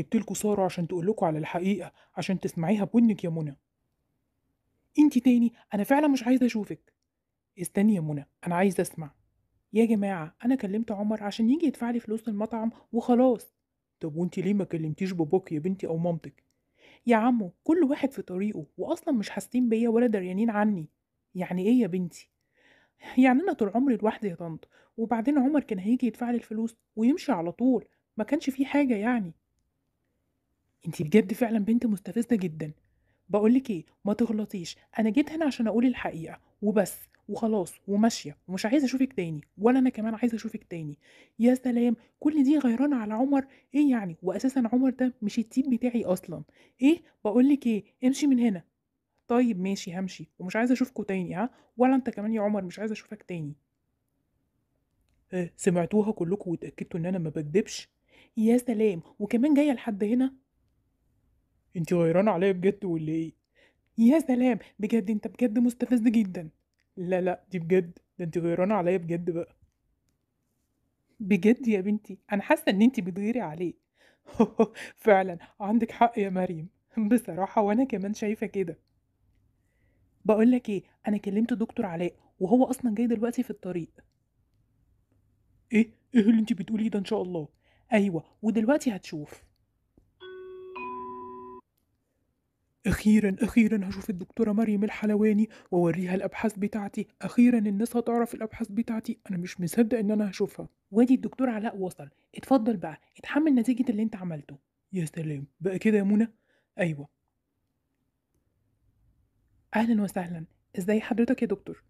جبت لكم ساره عشان تقول لكم على الحقيقه عشان تسمعيها بودنك يا منى انت تاني انا فعلا مش عايزه اشوفك استني يا منى انا عايزه اسمع يا جماعه انا كلمت عمر عشان يجي يدفع لي فلوس المطعم وخلاص طب وانت ليه ما كلمتيش باباك يا بنتي او مامتك يا عمو كل واحد في طريقه واصلا مش حاسين بيا ولا دريانين عني يعني ايه يا بنتي يعني انا طول عمري لوحدي يا طنط وبعدين عمر كان هيجي يدفع لي الفلوس ويمشي على طول ما كانش فيه حاجه يعني انتي بجد فعلا بنت مستفزة جدا بقولك ايه ما تغلطيش انا جيت هنا عشان اقول الحقيقة وبس وخلاص وماشية ومش عايزة اشوفك تاني ولا انا كمان عايزة اشوفك تاني يا سلام كل دي غيرانة على عمر ايه يعني واساسا عمر ده مش التيم بتاعي اصلا ايه بقولك ايه امشي من هنا طيب ماشي همشي ومش عايزة اشوفكوا تاني ها ولا انت كمان يا عمر مش عايزة اشوفك تاني آه، سمعتوها كلكم واتأكدتوا ان انا ما بكدبش يا سلام وكمان جايه لحد هنا انت غيرانه عليا بجد ولا ايه يا سلام بجد انت بجد مستفز جدا لا لا دي بجد ده انت غيرانه عليا بجد بقى بجد يا بنتي انا حاسه ان انت بتغيري عليه فعلا عندك حق يا مريم بصراحه وانا كمان شايفه كده بقولك ايه انا كلمت دكتور علاء وهو اصلا جاي دلوقتي في الطريق ايه ايه اللي انت بتقوليه ده ان شاء الله ايوه ودلوقتي هتشوف أخيرا أخيرا هشوف الدكتورة مريم الحلواني وأوريها الأبحاث بتاعتي أخيرا الناس هتعرف الأبحاث بتاعتي أنا مش مصدق إن أنا هشوفها وادي الدكتور علاء وصل اتفضل بقى اتحمل نتيجة اللي انت عملته يا سلام بقى كده يا منى أيوة أهلا وسهلا ازاي حضرتك يا دكتور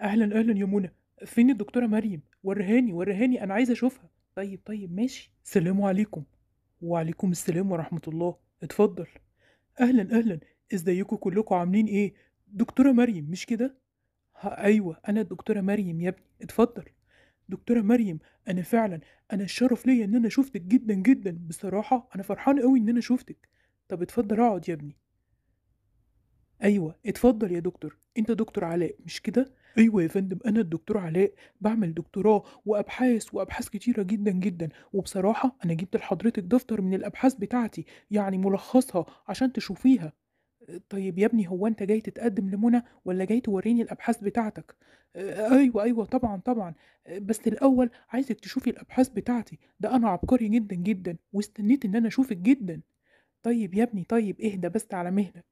أهلا أهلا يا منى فين الدكتورة مريم ورهاني ورهاني أنا عايزة أشوفها طيب طيب ماشي سلام عليكم وعليكم السلام ورحمة الله اتفضل أهلا أهلا ازيكم كلكم عاملين إيه؟ دكتورة مريم مش كده؟ أيوة أنا الدكتورة مريم يا ابني اتفضل دكتورة مريم أنا فعلا أنا الشرف ليا إن أنا شوفتك جدا جدا بصراحة أنا فرحان أوي إن أنا شوفتك طب اتفضل اقعد يا ابني أيوه، اتفضل يا دكتور، أنت دكتور علاء مش كده؟ أيوه يا فندم أنا الدكتور علاء، بعمل دكتوراه وأبحاث وأبحاث كتيرة جدًا، جدًا، وبصراحة أنا جِبت لحضرتِك دفتر من الأبحاث بتاعتي، يعني ملخصها عشان تشوفيها. طيب يا ابني هو أنت جاي تتقدم لمنى ولا جاي تورّيني الأبحاث بتاعتك؟ أيوه، أيوه طبعًا، طبعًا، بس الأول عايزِك تشوفي الأبحاث بتاعتي، ده أنا عبقري جدًا، جدًا، واستنيت إن أنا أشوفِك جدًا. طيب يا ابني طيب اهدى بس على مهلك.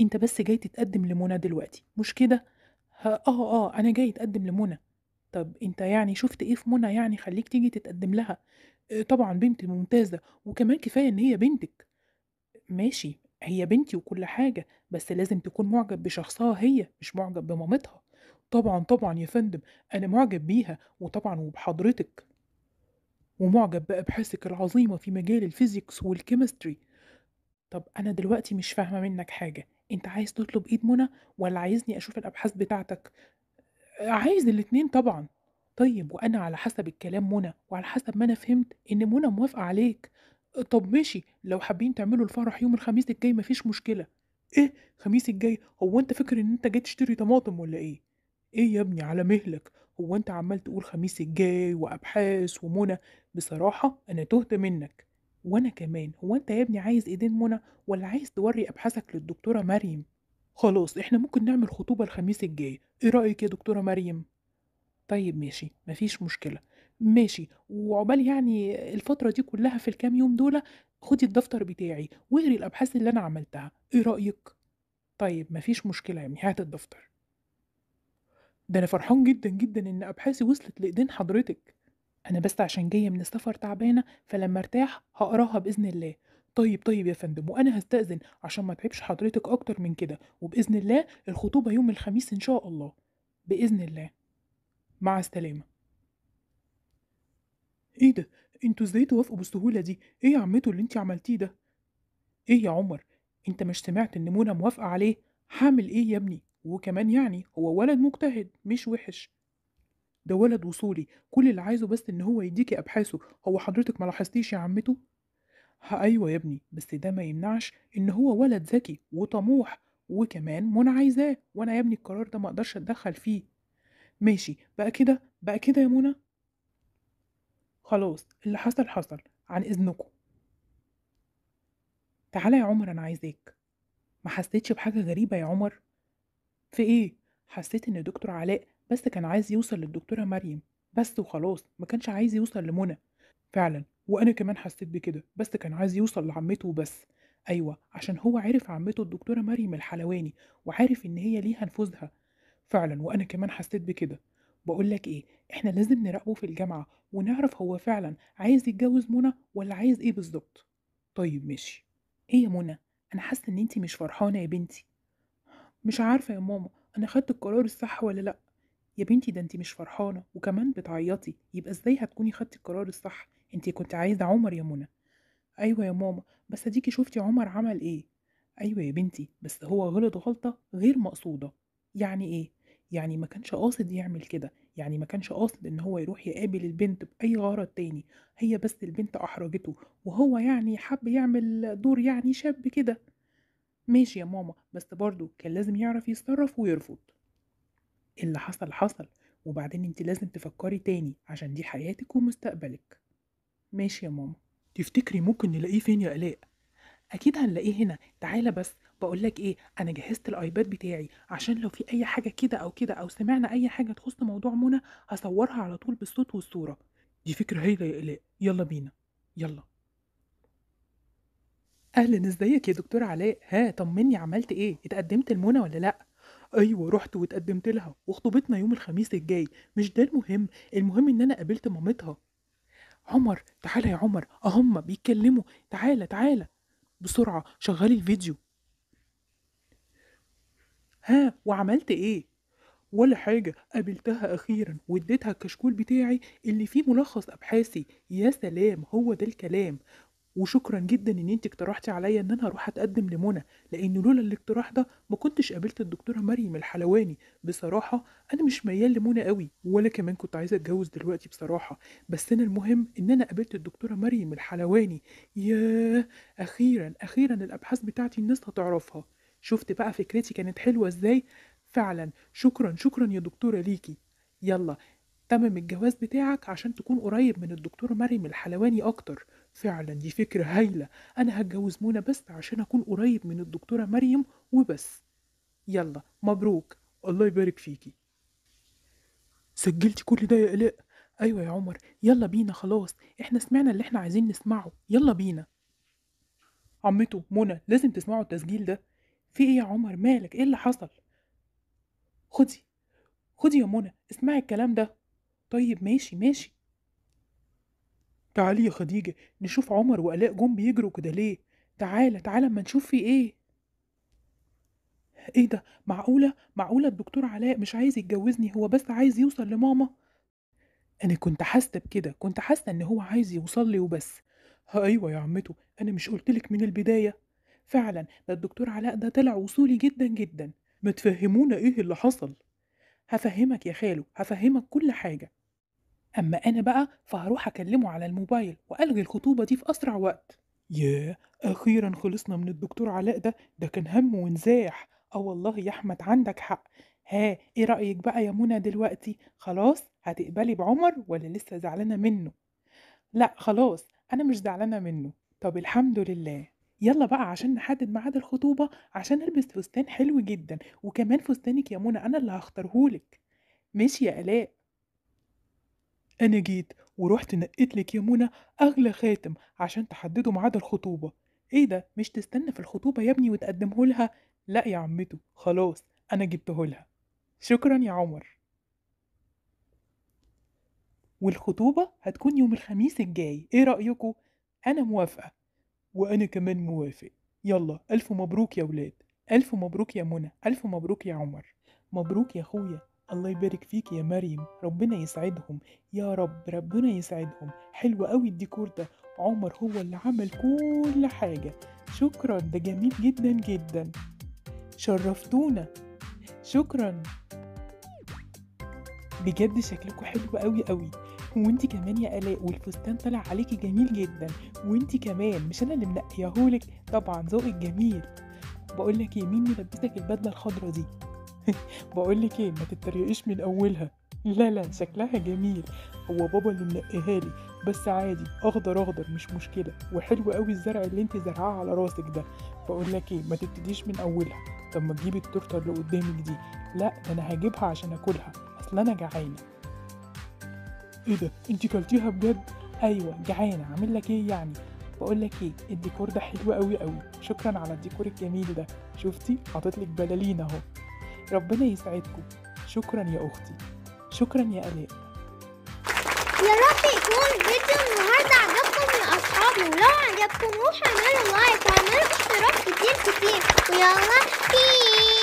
أنت بس جاي تتقدم لمنى دلوقتي مش كده اه اه أنا جاي أتقدم لمنى طب أنت يعني شفت إيه في منى يعني خليك تيجي تتقدم لها آه، طبعا بنت ممتازة وكمان كفاية إن هي بنتك ماشي هي بنتي وكل حاجة بس لازم تكون معجب بشخصها هي مش معجب بمامتها طبعا طبعا يا فندم أنا معجب بيها وطبعا وبحضرتك ومعجب بأبحاثك العظيمة في مجال الفيزيكس والكيمستري طب أنا دلوقتي مش فاهمة منك حاجة أنت عايز تطلب إيد منى ولا عايزني أشوف الأبحاث بتاعتك؟ عايز الاتنين طبعًا. طيب وأنا على حسب الكلام منى وعلى حسب ما أنا فهمت إن منى موافقة عليك. طب ماشي، لو حابين تعملوا الفرح يوم الخميس الجاي مفيش مشكلة. إيه! خميس الجاي! هو أنت فاكر إن أنت جاي تشتري طماطم ولا إيه؟ إيه يا ابني على مهلك، هو أنت عمّال تقول خميس الجاي وأبحاث ومنى، بصراحة أنا تُهت منّك. وانا كمان هو انت يا ابني عايز ايدين منى ولا عايز توري ابحاثك للدكتوره مريم خلاص احنا ممكن نعمل خطوبه الخميس الجاي ايه رايك يا دكتوره مريم طيب ماشي مفيش مشكله ماشي وعقبال يعني الفتره دي كلها في الكام يوم دول خدي الدفتر بتاعي واقري الابحاث اللي انا عملتها ايه رايك طيب مفيش مشكله يا ابني هات الدفتر ده انا فرحان جدا جدا ان ابحاثي وصلت لايدين حضرتك أنا بس عشان جاية من السفر تعبانة فلما أرتاح هقراها بإذن الله طيب طيب يا فندم وأنا هستأذن عشان ما تعبش حضرتك أكتر من كده وبإذن الله الخطوبة يوم الخميس إن شاء الله بإذن الله مع السلامة إيه ده؟ انتوا ازاي توافقوا بالسهولة دي؟ إيه يا عمته اللي انت عملتيه ده؟ إيه يا عمر؟ انت مش سمعت إن منى موافقة عليه؟ هعمل إيه يا ابني؟ وكمان يعني هو ولد مجتهد مش وحش ده ولد وصولي كل اللي عايزه بس ان هو يديكي ابحاثه هو حضرتك ما لاحظتيش يا عمته ها ايوه يا ابني بس ده ما يمنعش ان هو ولد ذكي وطموح وكمان منى عايزاه وانا يا ابني القرار ده ما اقدرش اتدخل فيه ماشي بقى كده بقى كده يا منى خلاص اللي حصل حصل عن اذنكم تعالى يا عمر انا عايزاك ما حسيتش بحاجه غريبه يا عمر في ايه حسيت ان دكتور علاء بس كان عايز يوصل للدكتورة مريم بس وخلاص ما كانش عايز يوصل لمنى فعلا وانا كمان حسيت بكده بس كان عايز يوصل لعمته وبس ايوه عشان هو عرف عمته الدكتوره مريم الحلواني وعارف ان هي ليها نفوذها فعلا وانا كمان حسيت بكده بقول لك ايه احنا لازم نراقبه في الجامعه ونعرف هو فعلا عايز يتجوز منى ولا عايز ايه بالظبط طيب ماشي ايه يا منى انا حاسه ان انتي مش فرحانه يا بنتي مش عارفه يا ماما انا خدت القرار الصح ولا لا يا بنتي ده انت مش فرحانه وكمان بتعيطي يبقى ازاي هتكوني خدتي القرار الصح انت كنت عايزه عمر يا منى ايوه يا ماما بس اديكي شفتي عمر عمل ايه ايوه يا بنتي بس هو غلط غلطه غير مقصوده يعني ايه يعني ما كانش قاصد يعمل كده يعني ما كانش قاصد ان هو يروح يقابل البنت باي غرض تاني هي بس البنت احرجته وهو يعني حب يعمل دور يعني شاب كده ماشي يا ماما بس برضه كان لازم يعرف يتصرف ويرفض اللي حصل حصل وبعدين انت لازم تفكري تاني عشان دي حياتك ومستقبلك ماشي يا ماما تفتكري ممكن نلاقيه فين يا الاء اكيد هنلاقيه هنا تعالى بس بقولك ايه انا جهزت الايباد بتاعي عشان لو في اي حاجه كده او كده او سمعنا اي حاجه تخص موضوع منى هصورها على طول بالصوت والصوره دي فكره هايله يا الاء يلا بينا يلا اهلا ازيك يا دكتور علاء ها طمني عملت ايه اتقدمت لمنى ولا لا ايوه رحت واتقدمت لها وخطوبتنا يوم الخميس الجاي مش ده المهم المهم ان انا قابلت مامتها عمر تعالى يا عمر اهم بيتكلموا تعالى تعالى بسرعه شغلي الفيديو ها وعملت ايه ولا حاجة قابلتها أخيرا واديتها الكشكول بتاعي اللي فيه ملخص أبحاثي يا سلام هو ده الكلام وشكرا جدا ان انت اقترحتي عليا ان انا اروح اتقدم لمنى لان لولا الاقتراح ده ما كنتش قابلت الدكتوره مريم الحلواني بصراحه انا مش ميال لمنى قوي ولا كمان كنت عايزه اتجوز دلوقتي بصراحه بس انا المهم ان انا قابلت الدكتوره مريم الحلواني يا اخيرا اخيرا الابحاث بتاعتي الناس هتعرفها شفت بقى فكرتي كانت حلوه ازاي فعلا شكرا شكرا يا دكتوره ليكي يلا تمم الجواز بتاعك عشان تكون قريب من الدكتوره مريم الحلواني اكتر فعلا دي فكرة هايلة أنا هتجوز منى بس عشان أكون قريب من الدكتورة مريم وبس يلا مبروك الله يبارك فيكي سجلتي كل ده يا إلاء أيوة يا عمر يلا بينا خلاص إحنا سمعنا اللي إحنا عايزين نسمعه يلا بينا عمته منى لازم تسمعوا التسجيل ده في إيه يا عمر مالك إيه اللي حصل خدي خدي يا منى اسمعي الكلام ده طيب ماشي ماشي تعالي يا خديجة نشوف عمر وآلاء جم بيجروا كده ليه تعالى تعالى اما نشوف في ايه ايه ده معقولة معقولة الدكتور علاء مش عايز يتجوزني هو بس عايز يوصل لماما انا كنت حاسة بكده كنت حاسة ان هو عايز يوصل لي وبس ها ايوه يا عمته انا مش قلتلك من البداية فعلا ده الدكتور علاء ده طلع وصولي جدا جدا متفهمونا ايه اللي حصل هفهمك يا خالو هفهمك كل حاجة أما أنا بقى فهروح أكلمه على الموبايل وألغي الخطوبة دي في أسرع وقت ياه أخيرا خلصنا من الدكتور علاء ده ده كان هم ونزاح آه والله يا أحمد عندك حق ها إيه رأيك بقى يا منى دلوقتي خلاص هتقبلي بعمر ولا لسه زعلانة منه لا خلاص أنا مش زعلانة منه طب الحمد لله يلا بقى عشان نحدد ميعاد الخطوبة عشان ألبس فستان حلو جدا وكمان فستانك يا منى أنا اللي هختارهولك ماشي يا آلاء أنا جيت ورحت نقيت لك يا منى أغلى خاتم عشان تحددوا ميعاد الخطوبة إيه ده مش تستنى في الخطوبة يا ابني وتقدمه لها لا يا عمته خلاص أنا جبته لها شكرا يا عمر والخطوبة هتكون يوم الخميس الجاي إيه رأيكم؟ أنا موافقة وأنا كمان موافق يلا ألف مبروك يا ولاد ألف مبروك يا منى ألف مبروك يا عمر مبروك يا أخويا الله يبارك فيك يا مريم ربنا يسعدهم يا رب ربنا يسعدهم حلو قوي الديكور ده عمر هو اللي عمل كل حاجة شكرا ده جميل جدا جدا شرفتونا شكرا بجد شكلكوا حلو قوي قوي وانت كمان يا الاء والفستان طلع عليكي جميل جدا وانت كمان مش انا اللي منقياهولك طبعا ذوقك جميل بقولك يا إيه، مين لبستك البدله الخضرا دي بقول لك ايه ما تتريقيش من اولها لا لا شكلها جميل هو بابا اللي منقيها لي بس عادي اخضر اخضر مش مشكله وحلو قوي الزرع اللي انت زرعاه على راسك ده بقول لك ايه ما تبتديش من اولها طب ما تجيبي التورته اللي قدامك دي لا ده انا هجيبها عشان اكلها اصل انا جعانه ايه ده انت كلتيها بجد ايوه جعانه عامل لك ايه يعني بقول لك ايه الديكور ده حلو قوي قوي شكرا على الديكور الجميل ده شفتي حاطط لك بلالين اهو ربنا يسعدكم شكرا يا أختي شكرا يا آلاء يا رب يكون فيديو النهاردة عجبكم يا أصحابي ولو عجبكم روحوا اعملوا لايك واعملوا اشتراك كتير كتير ويلا بيس